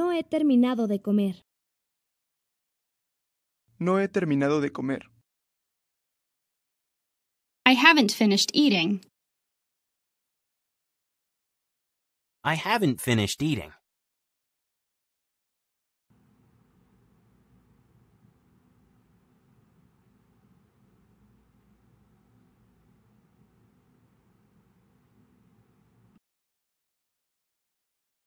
No he terminado de comer. No he terminado de comer. I haven't finished eating. I haven't finished eating.